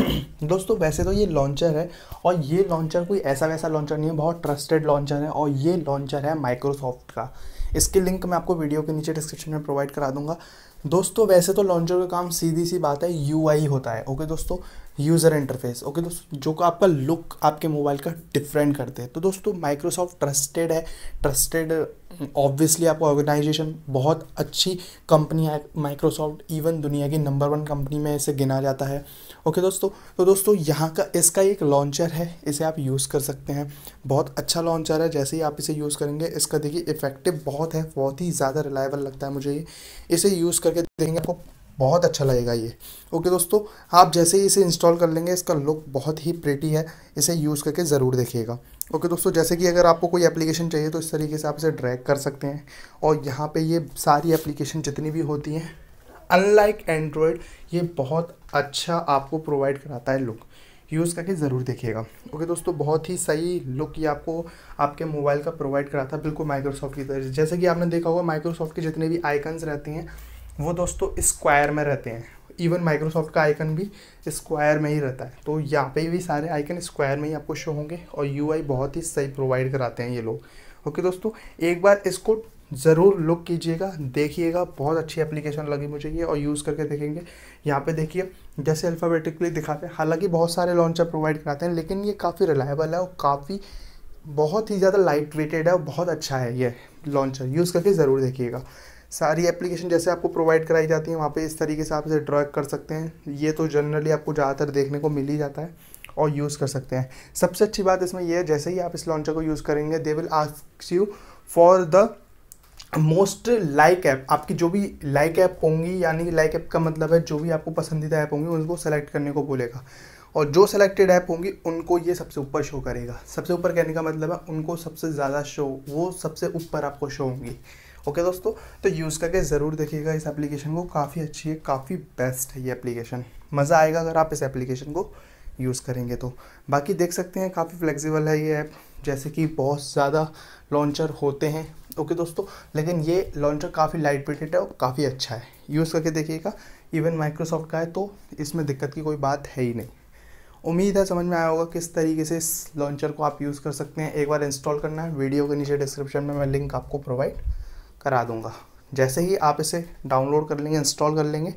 दोस्तों वैसे तो ये लॉन्चर है और ये लॉन्चर कोई ऐसा वैसा लॉन्चर नहीं है बहुत ट्रस्टेड लॉन्चर है और ये लॉन्चर है माइक्रोसॉफ्ट का इसकी लिंक मैं आपको वीडियो के नीचे डिस्क्रिप्शन में प्रोवाइड करा दूंगा दोस्तों वैसे तो लॉन्चर का काम सीधी सी बात है यू होता है ओके दोस्तों यूज़र इंटरफेस ओके दोस्तों जो का आपका लुक आपके मोबाइल का डिफरेंट करते हैं तो दोस्तों माइक्रोसॉफ्ट ट्रस्टेड है ट्रस्टेड ऑब्वियसली आपको ऑर्गेनाइजेशन बहुत अच्छी कंपनी है माइक्रोसॉफ्ट इवन दुनिया की नंबर वन कंपनी में इसे गिना जाता है ओके दोस्तों तो दोस्तों यहाँ का इसका एक लॉन्चर है इसे आप यूज़ कर सकते हैं बहुत अच्छा लॉन्चर है जैसे ही आप इसे यूज़ करेंगे इसका देखिए इफेक्टिव बहुत है बहुत ही ज़्यादा रिलायबल लगता है मुझे ये इसे यूज़ करके देखेंगे आपको बहुत अच्छा लगेगा ये ओके दोस्तों आप जैसे ही इसे इंस्टॉल कर लेंगे इसका लुक बहुत ही प्रेटी है इसे यूज़ करके ज़रूर देखिएगा ओके okay, दोस्तों जैसे कि अगर आपको कोई एप्लीकेशन चाहिए तो इस तरीके से आप इसे ड्रैग कर सकते हैं और यहाँ पे ये सारी एप्लीकेशन जितनी भी होती हैं अनलाइक एंड्रॉयड ये बहुत अच्छा आपको प्रोवाइड कराता है लुक यूज़ करके ज़रूर देखिएगा ओके okay, दोस्तों बहुत ही सही लुक ये आपको आपके मोबाइल का प्रोवाइड कराता है बिल्कुल माइक्रोसॉफ्ट की तरह जैसे कि आपने देखा होगा माइक्रोसॉफ्ट के जितने भी आइकन्स रहते हैं वो दोस्तों स्क्वायर में रहते हैं इवन माइक्रोसॉफ्ट का आइकन भी स्क्वायर में ही रहता है तो यहाँ पे भी सारे आइकन स्क्वायर में ही आपको शो होंगे और यू बहुत ही सही प्रोवाइड कराते हैं ये लोग ओके दोस्तों एक बार इसको ज़रूर लुक कीजिएगा देखिएगा बहुत अच्छी एप्लीकेशन लगी मुझे ये और यूज़ करके देखेंगे यहाँ पे देखिए जैसे अल्फ़ाबेटिकली दिखाते हैं हालांकि बहुत सारे लॉन्चर प्रोवाइड कराते हैं लेकिन ये काफ़ी रिलायबल है और काफ़ी बहुत ही ज़्यादा लाइट वेटेड है और बहुत अच्छा है ये लॉन्चर यूज़ करके ज़रूर देखिएगा सारी एप्लीकेशन जैसे आपको प्रोवाइड कराई जाती है वहाँ पे इस तरीके से आप इसे ड्रॉ कर सकते हैं ये तो जनरली आपको ज़्यादातर देखने को मिल ही जाता है और यूज़ कर सकते हैं सबसे अच्छी बात इसमें यह है जैसे ही आप इस लॉन्चर को यूज़ करेंगे they will ask you for the most like app आपकी जो भी लाइक ऐप होंगी यानी लाइक ऐप का मतलब है जो भी आपको पसंदीदा ऐप होंगी उनको सेलेक्ट करने को बोलेगा और जो सेलेक्टेड ऐप होंगी उनको ये सबसे ऊपर शो करेगा सबसे ऊपर कहने का मतलब है उनको सबसे ज़्यादा शो वो सबसे ऊपर आपको शो होंगी ओके दोस्तों तो यूज़ करके ज़रूर देखिएगा इस एप्लीकेशन को काफ़ी अच्छी है काफ़ी बेस्ट है ये एप्लीकेशन मज़ा आएगा अगर आप इस एप्लीकेशन को यूज़ करेंगे तो बाकी देख सकते हैं काफ़ी फ्लेक्सिबल है ये ऐप जैसे कि बहुत ज़्यादा लॉन्चर होते हैं ओके दोस्तों लेकिन ये लॉन्चर काफ़ी लाइट वेटेड है और काफ़ी अच्छा है यूज़ करके देखिएगा इवन माइक्रोसॉफ्ट का है तो इसमें दिक्कत की कोई बात है ही नहीं उम्मीद है समझ में आया होगा किस तरीके से इस लॉन्चर को आप यूज़ कर सकते हैं एक बार इंस्टॉल करना है वीडियो के नीचे डिस्क्रिप्शन में मैं लिंक आपको प्रोवाइड करा दूँगा जैसे ही आप इसे डाउनलोड कर लेंगे इंस्टॉल कर लेंगे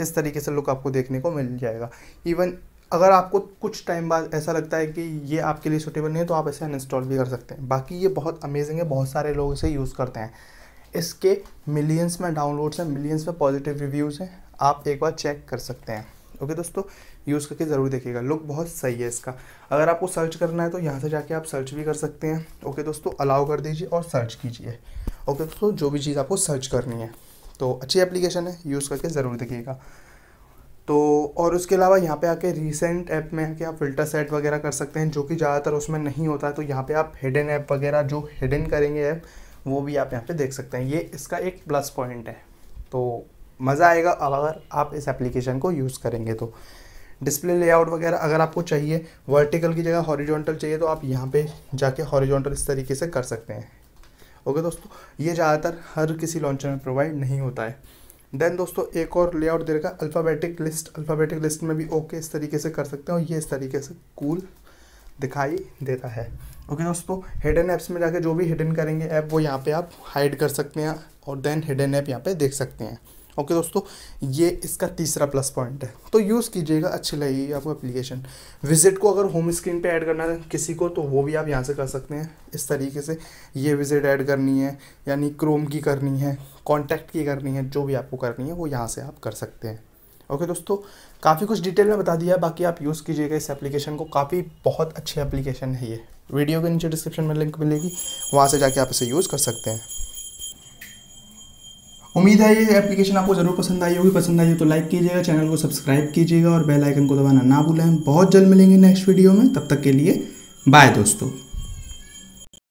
इस तरीके से लुक आपको देखने को मिल जाएगा इवन अगर आपको कुछ टाइम बाद ऐसा लगता है कि ये आपके लिए सुटेबल नहीं है तो आप इसे अनइंस्टॉल भी कर सकते हैं बाकी ये बहुत अमेजिंग है बहुत सारे लोग इसे यूज़ करते हैं इसके मिलियंस में डाउनलोड्स हैं मिलियंस में पॉजिटिव रिव्यूज़ हैं आप एक बार चेक कर सकते हैं ओके दोस्तों यूज़ करके ज़रूर देखिएगा लुक बहुत सही है इसका अगर आपको सर्च करना है तो यहाँ से जाके आप सर्च भी कर सकते हैं ओके दोस्तों अलाउ कर दीजिए और सर्च कीजिए ओके तो जो भी चीज़ आपको सर्च करनी है तो अच्छी एप्लीकेशन है यूज़ करके ज़रूर देखिएगा तो और उसके अलावा यहाँ पे आके रिसेंट ऐप में आके आप फ़िल्टर सेट वगैरह कर सकते हैं जो कि ज़्यादातर उसमें नहीं होता है तो यहाँ पे आप हिडन ऐप वगैरह जो हिडन करेंगे ऐप वो भी आप यहाँ पे देख सकते हैं ये इसका एक प्लस पॉइंट है तो मज़ा आएगा अब अगर आप इस एप्लीकेशन को यूज़ करेंगे तो डिस्प्ले लेआउट वगैरह अगर आपको चाहिए वर्टिकल की जगह हॉरिजॉन्टल चाहिए तो आप यहाँ पे जाके हॉरिजॉन्टल इस तरीके से कर सकते हैं ओके दोस्तों ये ज़्यादातर हर किसी लॉन्चर में प्रोवाइड नहीं होता है देन दोस्तों एक और लेआउट दे रखा अल्फ़ाबेटिक लिस्ट अल्फ़ाबेटिक लिस्ट में भी ओके okay, इस तरीके से कर सकते हैं और ये इस तरीके से कूल दिखाई देता है ओके okay, दोस्तों हिडन ऐप्स में जाके जो भी हिडन करेंगे ऐप वो यहाँ पे आप हाइड कर सकते हैं और देन हिडन ऐप यहाँ पे देख सकते हैं ओके दोस्तों ये इसका तीसरा प्लस पॉइंट है तो यूज़ कीजिएगा अच्छी लगेगी आपको एप्लीकेशन विजिट को अगर होम स्क्रीन पे ऐड करना है किसी को तो वो भी आप यहाँ से कर सकते हैं इस तरीके से ये विजिट ऐड करनी है यानी क्रोम की करनी है कॉन्टैक्ट की करनी है जो भी आपको करनी है वो यहाँ से आप कर सकते हैं ओके okay, दोस्तों काफ़ी कुछ डिटेल में बता दिया है बाकी आप यूज़ कीजिएगा इस एप्लीकेशन को काफ़ी बहुत अच्छी एप्लीकेशन है ये वीडियो के नीचे डिस्क्रिप्शन में लिंक मिलेगी वहाँ से जाके आप इसे यूज़ कर सकते हैं उम्मीद है ये एप्लीकेशन आपको ज़रूर पसंद आई होगी पसंद आई हो तो लाइक कीजिएगा चैनल को सब्सक्राइब कीजिएगा और बेल आइकन को दबाना ना भूलें बहुत जल्द मिलेंगे नेक्स्ट वीडियो में तब तक के लिए बाय दोस्तों